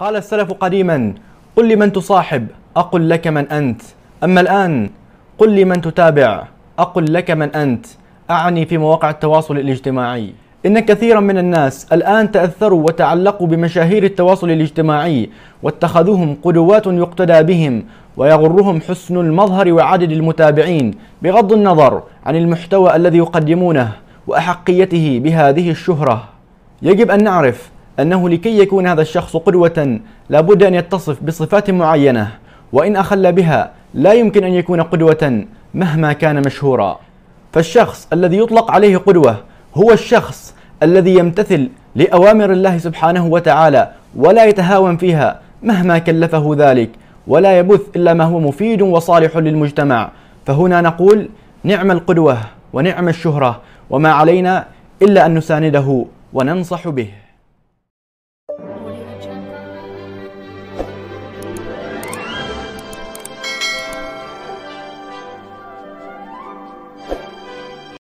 قال السلف قديما قل لمن تصاحب أقل لك من أنت أما الآن قل لمن تتابع أقل لك من أنت أعني في مواقع التواصل الاجتماعي إن كثيرا من الناس الآن تأثروا وتعلقوا بمشاهير التواصل الاجتماعي واتخذوهم قدوات يقتدى بهم ويغرهم حسن المظهر وعدد المتابعين بغض النظر عن المحتوى الذي يقدمونه وأحقيته بهذه الشهرة يجب أن نعرف أنه لكي يكون هذا الشخص قدوة لابد أن يتصف بصفات معينة وإن أخل بها لا يمكن أن يكون قدوة مهما كان مشهورا فالشخص الذي يطلق عليه قدوة هو الشخص الذي يمتثل لأوامر الله سبحانه وتعالى ولا يتهاون فيها مهما كلفه ذلك ولا يبث إلا ما هو مفيد وصالح للمجتمع فهنا نقول نعم القدوة ونعم الشهرة وما علينا إلا أن نسانده وننصح به